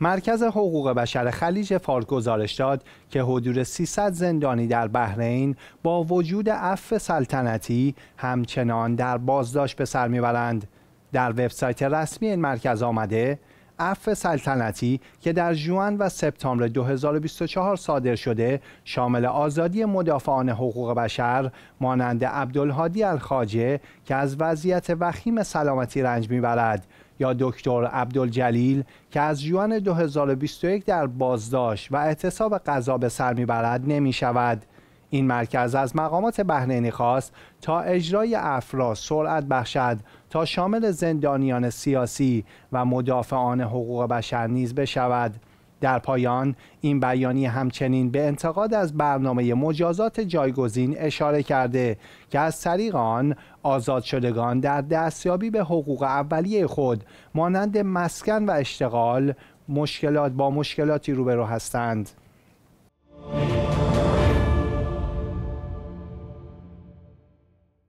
مرکز حقوق بشر خلیج فارس گزارش داد که حدود 300 زندانی در بحرین با وجود عفو سلطنتی همچنان در بازداشت به سر میبرند. در وبسایت رسمی این مرکز آمده عفو سلطنتی که در جوان و سپتامبر 2024 صادر شده شامل آزادی مدافعان حقوق بشر مانند عبدالهادی الخاجه که از وضعیت وخیم سلامتی رنج میبرد یا دکتر عبدالجلیل که از جوان 2021 در بازداشت و اعتصاب قضا به سر میبرد نمی شود. این مرکز از مقامات بهرینی خواست تا اجرای افرا سرعت بخشد تا شامل زندانیان سیاسی و مدافعان حقوق بشر نیز بشود در پایان این بیانیه همچنین به انتقاد از برنامه مجازات جایگزین اشاره کرده که از طریق آن آزاد شدگان در دستیابی به حقوق اولیه خود مانند مسکن و اشتغال مشکلات با مشکلاتی روبرو هستند